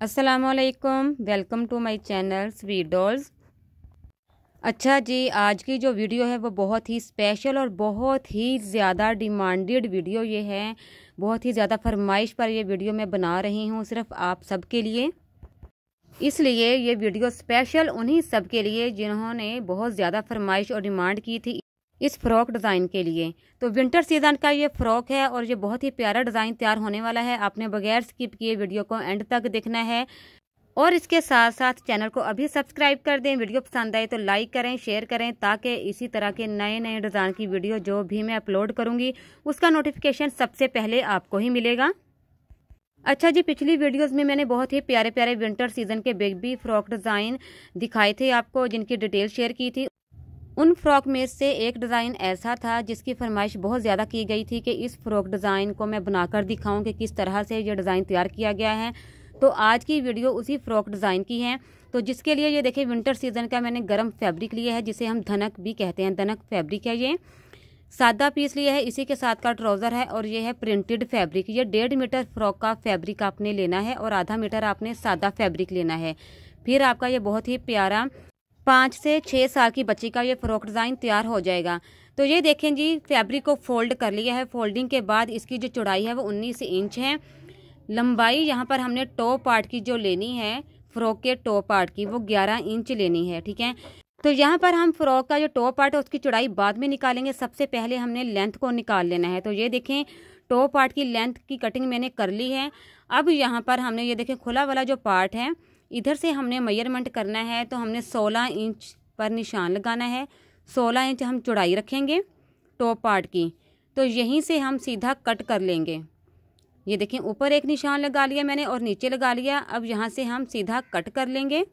असलकम welcome to my channel sweet dolls अच्छा जी आज की जो वीडियो है वो बहुत ही स्पेशल और बहुत ही ज़्यादा डिमांडेड वीडियो ये है बहुत ही ज़्यादा फरमाइश पर ये वीडियो मैं बना रही हूँ सिर्फ आप सब के लिए इसलिए ये वीडियो स्पेशल उन्हीं सब के लिए जिन्होंने बहुत ज़्यादा फरमाइश और डिमांड की थी इस फ्रॉक डिज़ाइन के लिए तो विंटर सीज़न का ये फ्रॉक है और ये बहुत ही प्यारा डिज़ाइन तैयार होने वाला है आपने बगैर स्किप किए वीडियो को एंड तक देखना है और इसके साथ साथ चैनल को अभी सब्सक्राइब कर दें वीडियो पसंद आए तो लाइक करें शेयर करें ताकि इसी तरह के नए नए डिज़ाइन की वीडियो जो भी मैं अपलोड करूँगी उसका नोटिफिकेशन सबसे पहले आपको ही मिलेगा अच्छा जी पिछली वीडियोस में मैंने बहुत ही प्यारे प्यारे विंटर सीजन के बेबी फ्रॉक डिज़ाइन दिखाए थे आपको जिनकी डिटेल शेयर की थी उन फ्रॉक में से एक डिज़ाइन ऐसा था जिसकी फरमाइश बहुत ज़्यादा की गई थी कि इस फ्रॉक डिज़ाइन को मैं बनाकर दिखाऊं कि किस तरह से ये डिज़ाइन तैयार किया गया है तो आज की वीडियो उसी फ्रॉक डिज़ाइन की है तो जिसके लिए ये देखें विंटर सीजन का मैंने गर्म फैब्रिक लिया है जिसे हम धनक भी कहते हैं धनक फैब्रिक है ये सादा पीस लिया है इसी के साथ का ट्राउज़र है और ये है प्रिंटेड फैब्रिक ये डेढ़ मीटर फ्रॉक का फैब्रिक आपने लेना है और आधा मीटर आपने सादा फैब्रिक लेना है फिर आपका ये बहुत ही प्यारा पाँच से छः साल की बच्ची का ये फ्रॉक डिज़ाइन तैयार हो जाएगा तो ये देखें जी फैब्रिक को फोल्ड कर लिया है फोल्डिंग के बाद इसकी जो चौड़ाई है वो उन्नीस इंच है लंबाई यहाँ पर हमने टॉप पार्ट की जो लेनी है फ्रॉक के टॉप पार्ट की वो ग्यारह इंच लेनी है ठीक है तो यहाँ पर हम फ्रॉक का जो टॉप पार्ट है उसकी चौड़ाई बाद में निकालेंगे सबसे पहले हमने लेंथ को निकाल लेना है तो ये देखें टॉप पार्ट की लेंथ की कटिंग मैंने कर ली है अब यहाँ पर हमने ये देखें खुला वाला जो पार्ट है इधर से हमने मेयरमेंट करना है तो हमने सोलह इंच पर निशान लगाना है सोलह इंच हम चौड़ाई रखेंगे टॉप पार्ट की तो यहीं से हम सीधा कट कर लेंगे ये देखें ऊपर एक निशान लगा लिया मैंने और नीचे लगा लिया अब यहाँ से हम सीधा कट कर लेंगे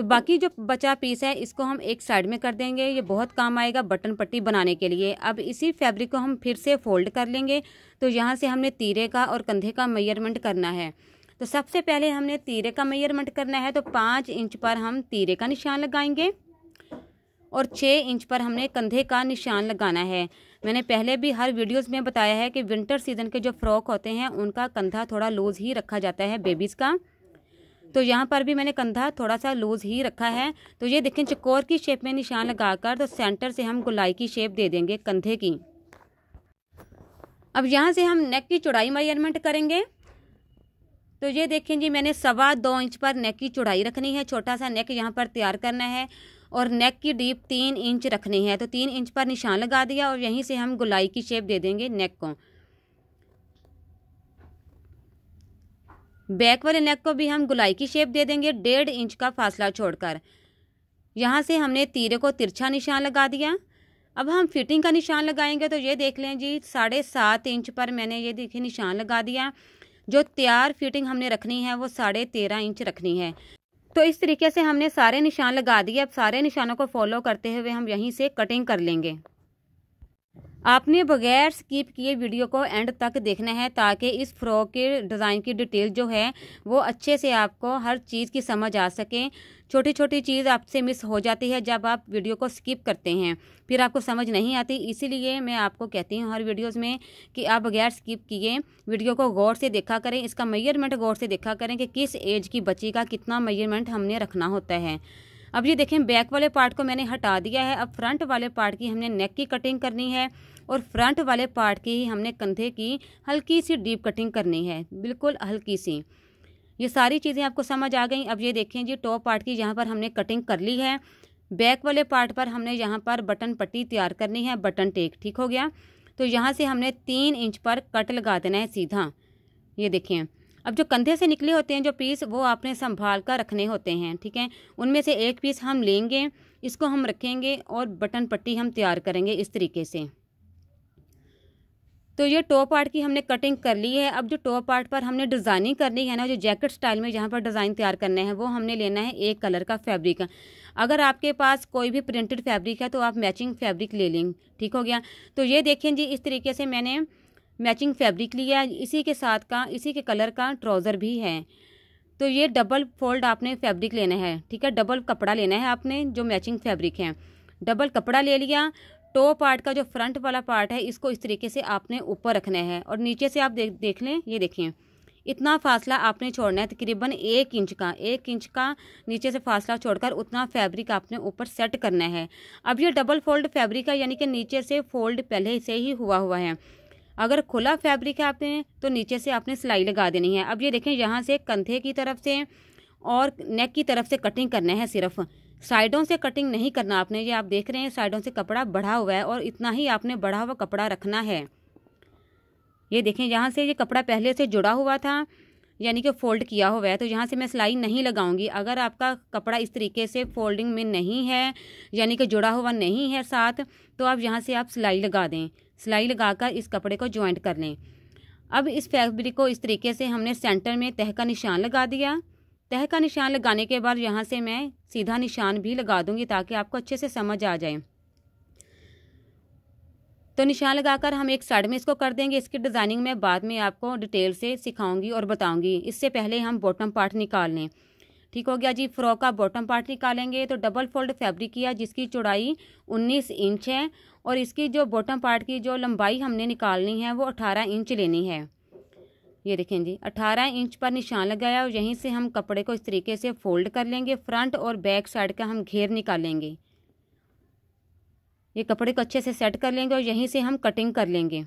तो बाकी जो बचा पीस है इसको हम एक साइड में कर देंगे ये बहुत काम आएगा बटन पट्टी बनाने के लिए अब इसी फैब्रिक को हम फिर से फोल्ड कर लेंगे तो यहाँ से हमने तीरे का और कंधे का मैयरमेंट करना है तो सबसे पहले हमने तीरे का मैयरमेंट करना है तो पाँच इंच पर हम तीरे का निशान लगाएंगे और छः इंच पर हमने कंधे का निशान लगाना है मैंने पहले भी हर वीडियोस में बताया है कि विंटर सीज़न के जो फ्रॉक होते हैं उनका कंधा थोड़ा लूज़ ही रखा जाता है बेबीज़ का तो यहाँ पर भी मैंने कंधा थोड़ा सा लूज़ ही रखा है तो ये देखें चकोर की शेप में निशान लगाकर तो सेंटर से हम गुलाई की शेप दे देंगे कंधे की अब यहाँ से हम नेक की चौड़ाई मेजरमेंट करेंगे तो ये देखें जी मैंने सवा दो इंच पर नेक की चौड़ाई रखनी है छोटा सा नेक यहाँ पर तैयार करना है और नेक की डीप तीन इंच रखनी है तो तीन इंच पर निशान लगा दिया और यहीं से हम गुलाई की शेप दे देंगे नेक को बैक वाले नेक को भी हम गुलाई की शेप दे देंगे डेढ़ इंच का फासला छोड़कर यहाँ से हमने तीरे को तिरछा निशान लगा दिया अब हम फिटिंग का निशान लगाएंगे तो ये देख लें जी साढ़े सात इंच पर मैंने ये देखिए निशान लगा दिया जो तैयार फिटिंग हमने रखनी है वो साढ़े तेरह इंच रखनी है तो इस तरीके से हमने सारे निशान लगा दिए अब सारे निशानों को फॉलो करते हुए हम यहीं से कटिंग कर लेंगे आपने बगैर स्किप किए वीडियो को एंड तक देखना है ताकि इस फ्रॉक के डिज़ाइन की डिटेल जो है वो अच्छे से आपको हर चीज़ की समझ आ सके छोटी छोटी चीज़ आपसे मिस हो जाती है जब आप वीडियो को स्किप करते हैं फिर आपको समझ नहीं आती इसीलिए मैं आपको कहती हूँ हर वीडियोस में कि आप बगैर स्किप किए वीडियो को गौर से देखा करें इसका मेयरमेंट गौर से देखा करें कि किस एज की बच्ची का कितना मेयरमेंट हमने रखना होता है अब ये देखें बैक वाले पार्ट को मैंने हटा दिया है अब फ्रंट वाले पार्ट की हमने नेक की कटिंग करनी है और फ्रंट वाले पार्ट की ही हमने कंधे की हल्की सी डीप कटिंग करनी है बिल्कुल हल्की सी ये सारी चीज़ें आपको समझ आ गई अब ये देखें जी टॉप पार्ट की यहाँ पर हमने कटिंग कर ली है बैक वाले पार्ट पर हमने यहाँ पर बटन पट्टी तैयार करनी है बटन टेक ठीक हो गया तो यहाँ से हमने तीन इंच पर कट लगा देना है सीधा ये देखें अब जो कंधे से निकले होते हैं जो पीस वो आपने संभाल कर रखने होते हैं ठीक है उनमें से एक पीस हम लेंगे इसको हम रखेंगे और बटन पट्टी हम तैयार करेंगे इस तरीके से तो ये टॉप पार्ट की हमने कटिंग कर ली है अब जो टॉप पार्ट पर हमने डिज़ाइनिंग करनी है ना जो जैकेट स्टाइल में जहाँ पर डिज़ाइन तैयार करना है वो हमने लेना है एक कलर का फैब्रिक अगर आपके पास कोई भी प्रिंटेड फैब्रिक है तो आप मैचिंग फैब्रिक ले लें ठीक हो गया तो ये देखें जी इस तरीके से मैंने मैचिंग फैब्रिक लिया इसी के साथ का इसी के कलर का ट्राउज़र भी है तो ये डबल फोल्ड आपने फैब्रिक लेना है ठीक है डबल कपड़ा लेना है आपने जो मैचिंग फैब्रिक है डबल कपड़ा ले लिया टो पार्ट का जो फ्रंट वाला पार्ट है इसको इस तरीके से आपने ऊपर रखना है और नीचे से आप देख देख लें ये देखिए इतना फासला आपने छोड़ना है तकरीबन एक इंच का एक इंच का नीचे से फासला छोड़कर उतना फैब्रिक आपने ऊपर सेट करना है अब ये डबल फोल्ड फैब्रिक है यानी कि नीचे से फोल्ड पहले से ही हुआ हुआ है अगर खुला फैब्रिक है आपने तो नीचे से आपने सिलाई लगा देनी है अब ये देखें यहाँ से कंधे की तरफ से और नेक की तरफ से कटिंग करना है सिर्फ साइडों से कटिंग नहीं करना आपने ये आप देख रहे हैं साइडों से कपड़ा बढ़ा हुआ है और इतना ही आपने बढ़ा हुआ कपड़ा रखना है ये देखें यहाँ से ये कपड़ा पहले से जुड़ा हुआ था यानी कि फोल्ड किया हुआ है तो यहाँ से मैं सिलाई नहीं लगाऊंगी अगर आपका कपड़ा इस तरीके से फोल्डिंग में नहीं है यानी कि जुड़ा हुआ नहीं है साथ तो आप यहाँ से आप सिलाई लगा दें सिलाई लगाकर इस कपड़े को ज्वाइंट कर लें अब इस फैब्रिक को इस तरीके से हमने सेंटर में तह का निशान लगा दिया तह का निशान लगाने के बाद यहाँ से मैं सीधा निशान भी लगा दूँगी ताकि आपको अच्छे से समझ आ जाए तो निशान लगाकर हम एक साइड में इसको कर देंगे इसकी डिज़ाइनिंग मैं बाद में आपको डिटेल से सिखाऊंगी और बताऊंगी इससे पहले हम बॉटम पार्ट निकाल लें ठीक हो गया जी फ्रॉक का बॉटम पार्ट निकालेंगे तो डबल फोल्ड फैब्रिक किया जिसकी चौड़ाई उन्नीस इंच है और इसकी जो बॉटम पार्ट की जो लंबाई हमने निकालनी है वो 18 इंच लेनी है ये देखें जी 18 इंच पर निशान लगाया और यहीं से हम कपड़े को इस तरीके से फोल्ड कर लेंगे फ्रंट और बैक साइड का हम घेर निकालेंगे ये कपड़े को अच्छे से सेट कर लेंगे और यहीं से हम कटिंग कर लेंगे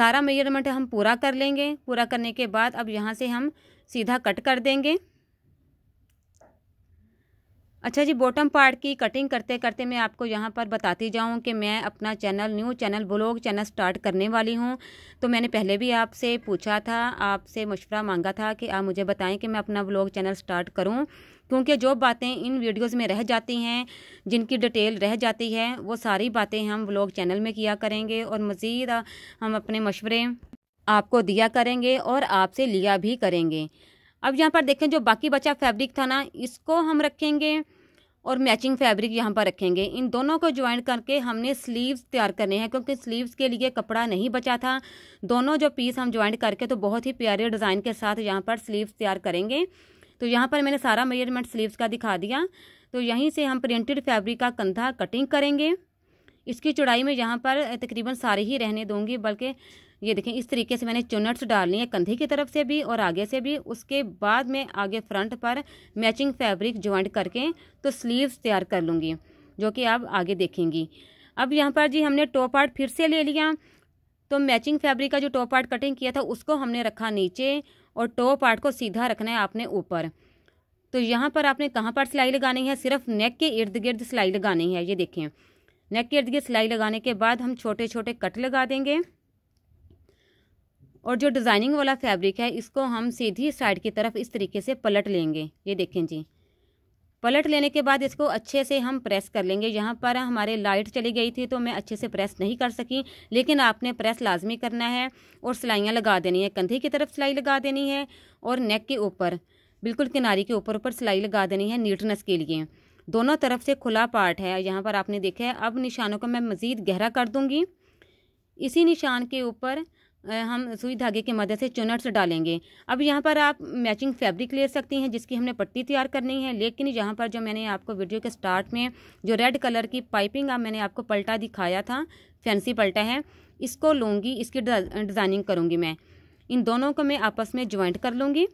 सारा मेजरमेंट हम पूरा कर लेंगे पूरा करने के बाद अब यहाँ से हम सीधा कट कर देंगे अच्छा जी बॉटम पार्ट की कटिंग करते करते मैं आपको यहाँ पर बताती जाऊँ कि मैं अपना channel new channel blog channel start करने वाली हूँ तो मैंने पहले भी आपसे पूछा था आपसे मशवरा मांगा था कि आप मुझे बताएं कि मैं अपना ब्लॉग चैनल स्टार्ट करूँ क्योंकि जो बातें इन वीडियोस में रह जाती हैं जिनकी डिटेल रह जाती है वो सारी बातें हम ब्लॉग चैनल में किया करेंगे और मज़ीद हम अपने मशवरे आपको दिया करेंगे और आपसे लिया भी करेंगे अब यहाँ पर देखें जो बाकी बचा फैब्रिक था ना इसको हम रखेंगे और मैचिंग फैब्रिक यहाँ पर रखेंगे इन दोनों को ज्वाइन करके हमने स्लीव्स तैयार करने हैं क्योंकि स्लीव्स के लिए कपड़ा नहीं बचा था दोनों जो पीस हम ज्वाइन करके तो बहुत ही प्यारे डिज़ाइन के साथ यहाँ पर स्लीव्स तैयार करेंगे तो यहाँ पर मैंने सारा मेजरमेंट स्लीव्स का दिखा दिया तो यहीं से हम प्रिंटेड फैब्रिक का कंधा कटिंग करेंगे इसकी चौड़ाई में यहाँ पर तकरीबन सारे ही रहने दूंगी बल्कि ये देखें इस तरीके से मैंने चुनट्स डालनी है कंधे की तरफ से भी और आगे से भी उसके बाद मैं आगे फ्रंट पर मैचिंग फैब्रिक ज्वाइंट करके तो स्लीव्स तैयार कर लूँगी जो कि आप आगे देखेंगी अब यहाँ पर जी हमने टॉप पार्ट फिर से ले लिया तो मैचिंग फैब्रिक का जो टॉप पार्ट कटिंग किया था उसको हमने रखा नीचे और टॉप पार्ट को सीधा रखना है आपने ऊपर तो यहाँ पर आपने कहाँ पर सिलाई लगानी है सिर्फ नेक के इर्द गिर्द सिलाई लगानी है ये देखें नेक के इर्द गिर्द सिलाई लगाने के बाद हम छोटे छोटे कट लगा देंगे और जो डिज़ाइनिंग वाला फैब्रिक है इसको हम सीधी साइड की तरफ इस तरीके से पलट लेंगे ये देखें जी पलट लेने के बाद इसको अच्छे से हम प्रेस कर लेंगे यहाँ पर हमारे लाइट चली गई थी तो मैं अच्छे से प्रेस नहीं कर सकी लेकिन आपने प्रेस लाजमी करना है और सिलाइयाँ लगा देनी है कंधे की तरफ सिलाई लगा देनी है और नेक के ऊपर बिल्कुल किनारी के ऊपर ऊपर सिलाई लगा देनी है नीटनेस के लिए दोनों तरफ से खुला पार्ट है यहाँ पर आपने देखा है अब निशानों को मैं मज़ीद गहरा कर दूँगी इसी निशान के ऊपर हम सुई धागे की मदद से चुनट्स डालेंगे अब यहाँ पर आप मैचिंग फैब्रिक ले सकती हैं जिसकी हमने पट्टी तैयार करनी है लेकिन यहाँ पर जो मैंने आपको वीडियो के स्टार्ट में जो रेड कलर की पाइपिंग आप मैंने आपको पलटा दिखाया था फैंसी पलटा है इसको लूँगी इसकी डिज़ाइनिंग करूँगी मैं इन दोनों को मैं आपस में ज्वाइंट कर लूँगी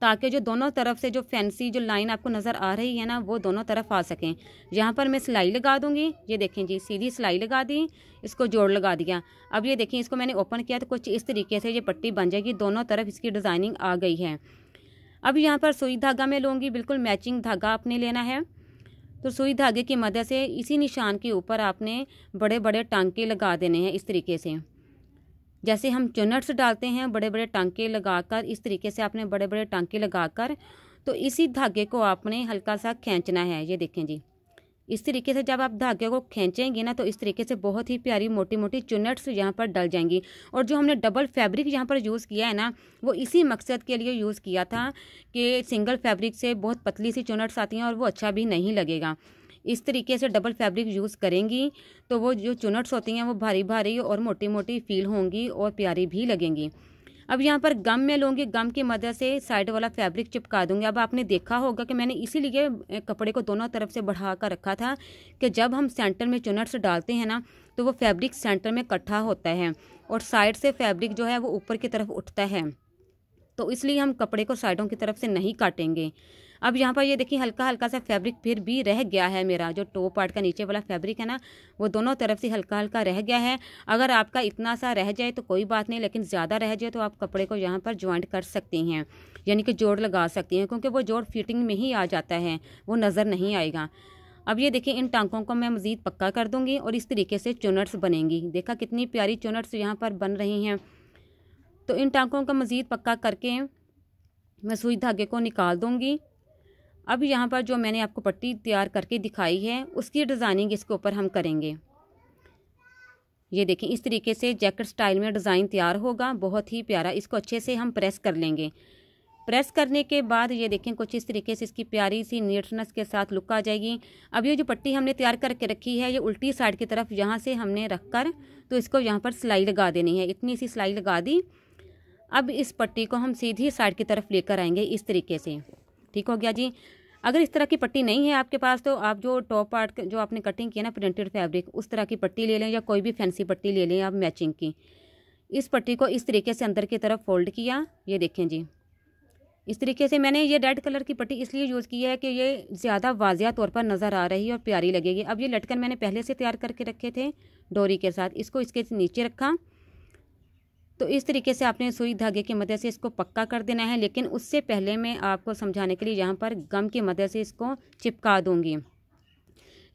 ताकि जो दोनों तरफ से जो फैंसी जो लाइन आपको नज़र आ रही है ना वो दोनों तरफ आ सकें यहाँ पर मैं सिलाई लगा दूँगी ये देखें जी सीधी सिलाई लगा दी इसको जोड़ लगा दिया अब ये देखें इसको मैंने ओपन किया तो कुछ इस तरीके से ये पट्टी बन जाएगी दोनों तरफ इसकी डिज़ाइनिंग आ गई है अब यहाँ पर सुई धागा मैं लूँगी बिल्कुल मैचिंग धागा आपने लेना है तो सुई धागे की मदद से इसी निशान के ऊपर आपने बड़े बड़े टांके लगा देने हैं इस तरीके से जैसे हम चुनट्स डालते हैं बड़े बड़े टांके लगाकर इस तरीके से आपने बड़े बड़े टांके लगाकर तो इसी धागे को आपने हल्का सा खींचना है ये देखें जी इस तरीके से जब आप धागे को खींचेंगे ना तो इस तरीके से बहुत ही प्यारी मोटी मोटी चुनट्स यहाँ पर डल जाएंगी और जो हमने डबल फैब्रिक यहाँ पर यूज़ किया है ना वो इसी मकसद के लिए यूज़ किया था कि सिंगल फैब्रिक से बहुत पतली सी चुनट्स आती हैं और वो अच्छा भी नहीं लगेगा इस तरीके से डबल फैब्रिक यूज़ करेंगी तो वो जो चुनट्स होती हैं वो भारी भारी और मोटी मोटी फील होंगी और प्यारी भी लगेंगी अब यहाँ पर गम में लूँगी गम की मदद से साइड वाला फैब्रिक चिपका दूँगी अब आपने देखा होगा कि मैंने इसीलिए कपड़े को दोनों तरफ से बढ़ा कर रखा था कि जब हम सेंटर में चुनट्स डालते हैं ना तो वो फैब्रिक सेंटर में इकट्ठा होता है और साइड से फैब्रिक जो है वो ऊपर की तरफ उठता है तो इसलिए हम कपड़े को साइडों की तरफ से नहीं काटेंगे अब यहाँ पर ये देखिए हल्का हल्का सा फैब्रिक फिर भी रह गया है मेरा जो टॉप पार्ट का नीचे वाला फैब्रिक है ना वो दोनों तरफ से हल्का हल्का रह गया है अगर आपका इतना सा रह जाए तो कोई बात नहीं लेकिन ज़्यादा रह जाए तो आप कपड़े को यहाँ पर ज्वाइंट कर सकती हैं यानी कि जोड़ लगा सकती हैं क्योंकि वो जोड़ फिटिंग में ही आ जाता है वो नज़र नहीं आएगा अब ये देखिए इन टांकों को मैं मज़ीद पक्का कर दूंगी और इस तरीके से चुनट्स बनेंगी देखा कितनी प्यारी चुनट्स यहाँ पर बन रही हैं तो इन टांकों का मज़ीद पक्का करके मैं सुई धागे को निकाल दूँगी अब यहाँ पर जो मैंने आपको पट्टी तैयार करके दिखाई है उसकी डिज़ाइनिंग इसके ऊपर हम करेंगे ये देखें इस तरीके से जैकेट स्टाइल में डिज़ाइन तैयार होगा बहुत ही प्यारा इसको अच्छे से हम प्रेस कर लेंगे प्रेस करने के बाद ये देखें कुछ इस तरीके से इसकी प्यारी सी नीटनेस के साथ लुक आ जाएगी अब ये जो पट्टी हमने तैयार करके रखी है ये उल्टी साइड की तरफ यहाँ से हमने रख कर तो इसको यहाँ पर सिलाई लगा देनी है इतनी सी सिलाई लगा दी अब इस पट्टी को हम सीधी साइड की तरफ लेकर आएंगे इस तरीके से ठीक हो गया जी अगर इस तरह की पट्टी नहीं है आपके पास तो आप जो टॉप पार्ट जो आपने कटिंग की है ना प्रिंटेड फैब्रिक उस तरह की पट्टी ले लें या कोई भी फैंसी पट्टी ले लें आप मैचिंग की इस पट्टी को इस तरीके से अंदर की तरफ फोल्ड किया ये देखें जी इस तरीके से मैंने ये रेड कलर की पट्टी इसलिए यूज़ की है कि ये ज़्यादा वाजिया तौर पर नज़र आ रही है और प्यारी लगेगी अब ये लटकन मैंने पहले से तैयार करके रखे थे डोरी के साथ इसको इसके नीचे रखा तो इस तरीके से आपने सुई धागे की मदद से इसको पक्का कर देना है लेकिन उससे पहले मैं आपको समझाने के लिए यहाँ पर गम की मदद से इसको चिपका दूँगी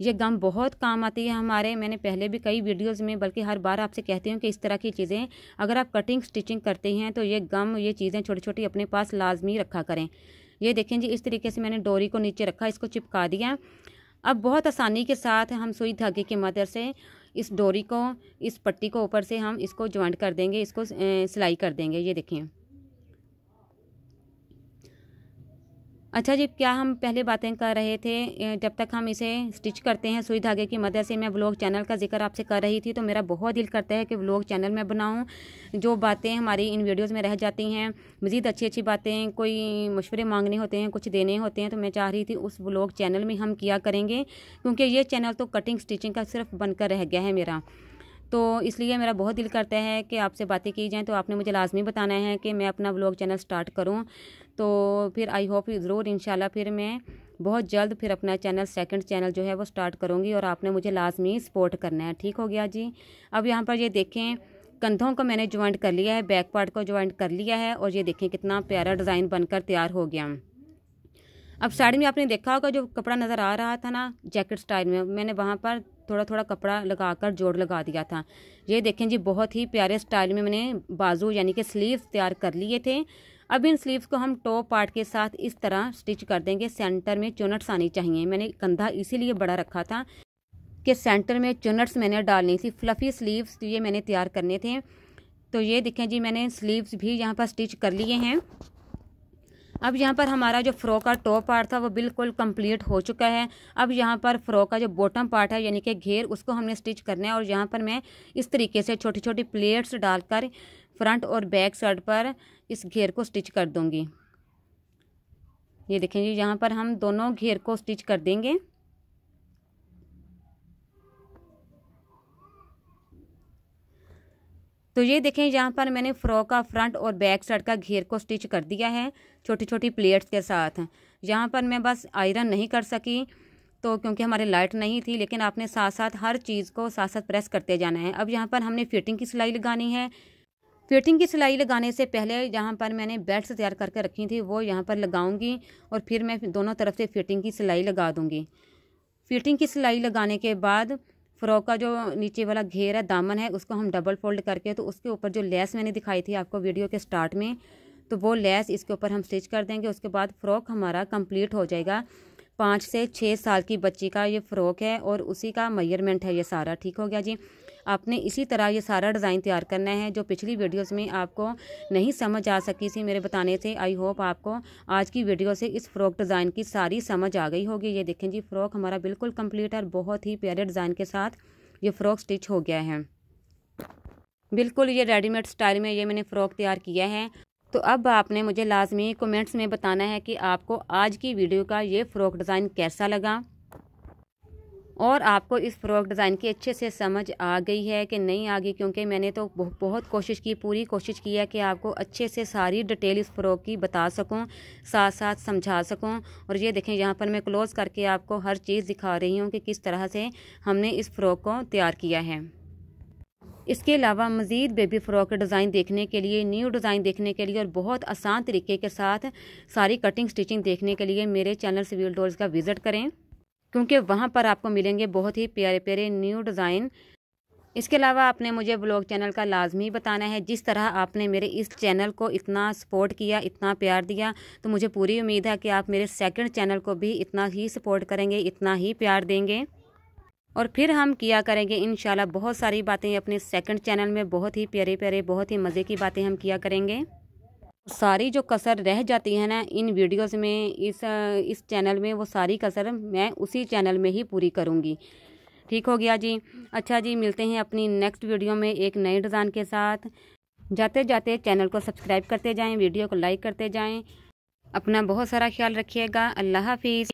ये गम बहुत काम आती है हमारे मैंने पहले भी कई वीडियोस में बल्कि हर बार आपसे कहती हूँ कि इस तरह की चीज़ें अगर आप कटिंग स्टिचिंग करते हैं तो ये गम ये चीज़ें छोटी छोटी अपने पास लाजमी रखा करें ये देखें जी इस तरीके से मैंने डोरी को नीचे रखा इसको चिपका दिया अब बहुत आसानी के साथ हम सुई धागे की मदद से इस डोरी को इस पट्टी को ऊपर से हम इसको ज्वाइंट कर देंगे इसको सिलाई कर देंगे ये देखें अच्छा जी क्या हम पहले बातें कर रहे थे जब तक हम इसे स्टिच करते हैं सुई धागे की मदद से मैं ब्लॉग चैनल का जिक्र आपसे कर रही थी तो मेरा बहुत दिल करता है कि व्लॉग चैनल में बनाऊँ जो बातें हमारी इन वीडियोज़ में रह जाती हैं मज़ीद अच्छी अच्छी बातें कोई मशवरे मांगने होते हैं कुछ देने होते हैं तो मैं चाह रही थी उस व्लॉग चैनल में हम किया करेंगे क्योंकि ये चैनल तो कटिंग स्टिचिंग का सिर्फ बनकर रह गया है मेरा तो इसलिए मेरा बहुत दिल करता है कि आपसे बातें की जाएँ तो आपने मुझे लाजमी बताना है कि मैं अपना ब्लॉग चैनल स्टार्ट करूँ तो फिर आई होप ज़रूर इन फिर मैं बहुत जल्द फिर अपना चैनल सेकंड चैनल जो है वो स्टार्ट करूँगी और आपने मुझे लाजमी सपोर्ट करना है ठीक हो गया जी अब यहाँ पर ये देखें कंधों को मैंने ज्वाइंट कर लिया है बैक पार्ट को ज्वाइंट कर लिया है और ये देखें कितना प्यारा डिज़ाइन बनकर तैयार हो गया अब साड़ी में आपने देखा होगा जो कपड़ा नज़र आ रहा था ना जैकेट स्टाइल में मैंने वहाँ पर थोड़ा थोड़ा कपड़ा लगाकर जोड़ लगा दिया था ये देखें जी बहुत ही प्यारे स्टाइल में मैंने बाजू यानी कि स्लीव्स तैयार कर लिए थे अब इन स्लीव्स को हम टॉप पार्ट के साथ इस तरह स्टिच कर देंगे सेंटर में चुनट्स आनी चाहिए मैंने कंधा इसीलिए बड़ा रखा था कि सेंटर में चुनट्स मैंने डालनी थी फ्लफ़ी स्लीव्स ये मैंने तैयार करने थे तो ये देखें जी मैंने स्लीव्स भी यहाँ पर स्टिच कर लिए हैं अब यहाँ पर हमारा जो फ्रॉक का टॉप पार्ट था वो बिल्कुल कंप्लीट हो चुका है अब यहाँ पर फ्रॉक का जो बॉटम पार्ट है यानी कि घेर उसको हमने स्टिच करना है और यहाँ पर मैं इस तरीके से छोटी छोटी प्लेट्स डालकर फ्रंट और बैक साइड पर इस घेर को स्टिच कर दूँगी ये देखेंगे यहाँ पर हम दोनों घेर को स्टिच कर देंगे तो ये देखें यहाँ पर मैंने फ्रॉक का फ्रंट और बैक साइड का घेर को स्टिच कर दिया है छोटी छोटी प्लेट्स के साथ यहाँ पर मैं बस आयरन नहीं कर सकी तो क्योंकि हमारे लाइट नहीं थी लेकिन आपने साथ साथ हर चीज़ को साथ साथ प्रेस करते जाना है अब यहाँ पर हमने फिटिंग की सिलाई लगानी है फिटिंग की सिलाई लगाने से पहले यहाँ पर मैंने बेल्ट तैयार करके रखी थी वो यहाँ पर लगाऊंगी और फिर मैं दोनों तरफ से फिटिंग की सिलाई लगा दूँगी फिटिंग की सिलाई लगाने के बाद फ्रॉक का जो नीचे वाला घेर है दामन है उसको हम डबल फोल्ड करके तो उसके ऊपर जो लेस मैंने दिखाई थी आपको वीडियो के स्टार्ट में तो वो लेस इसके ऊपर हम स्टिच कर देंगे उसके बाद फ्रॉक हमारा कंप्लीट हो जाएगा पाँच से छः साल की बच्ची का ये फ़्रॉक है और उसी का मयरमेंट है ये सारा ठीक हो गया जी आपने इसी तरह ये सारा डिज़ाइन तैयार करना है जो पिछली वीडियोस में आपको नहीं समझ आ सकी थी मेरे बताने से आई होप आपको आज की वीडियो से इस फ्रॉक डिज़ाइन की सारी समझ आ गई होगी ये देखें जी फ्रॉक हमारा बिल्कुल कम्प्लीट है और बहुत ही प्यारे डिज़ाइन के साथ ये फ्रॉक स्टिच हो गया है बिल्कुल ये रेडीमेड स्टाइल में ये मैंने फ़्रॉक तैयार किया है तो अब आपने मुझे लाजमी कमेंट्स में बताना है कि आपको आज की वीडियो का ये फ़्रॉक डिज़ाइन कैसा लगा और आपको इस फ्रॉक डिज़ाइन की अच्छे से समझ आ गई है कि नहीं आ गई क्योंकि मैंने तो बहुत कोशिश की पूरी कोशिश की है कि आपको अच्छे से सारी डिटेल इस फ्रॉक की बता सकूं साथ साथ समझा सकूं और ये देखें यहाँ पर मैं क्लोज़ करके आपको हर चीज़ दिखा रही हूँ कि किस तरह से हमने इस फ्रॉक को तैयार किया है इसके अलावा मज़ीद बेबी फ़्रॉक डिज़ाइन देखने के लिए न्यू डिज़ाइन देखने के लिए और बहुत आसान तरीके के साथ सारी कटिंग स्टिचिंग देखने के लिए मेरे चैनल सिविल डोर्स का विज़िट करें क्योंकि वहाँ पर आपको मिलेंगे बहुत ही प्यारे प्यारे न्यू डिज़ाइन इसके अलावा आपने मुझे ब्लॉग चैनल का लाजमी बताना है जिस तरह आपने मेरे इस चैनल को इतना सपोर्ट किया इतना प्यार दिया तो मुझे पूरी उम्मीद है कि आप मेरे सेकंड चैनल को भी इतना ही सपोर्ट करेंगे इतना ही प्यार देंगे और फिर हम किया करेंगे इन बहुत सारी बातें अपने सेकेंड चैनल में बहुत ही प्यारे प्यारे बहुत ही मज़े की बातें हम किया करेंगे सारी जो कसर रह जाती है ना इन वीडियोस में इस इस चैनल में वो सारी कसर मैं उसी चैनल में ही पूरी करूँगी ठीक हो गया जी अच्छा जी मिलते हैं अपनी नेक्स्ट वीडियो में एक नए डिज़ाइन के साथ जाते जाते चैनल को सब्सक्राइब करते जाएं वीडियो को लाइक करते जाएं अपना बहुत सारा ख्याल रखिएगा अल्लाह हाफिज़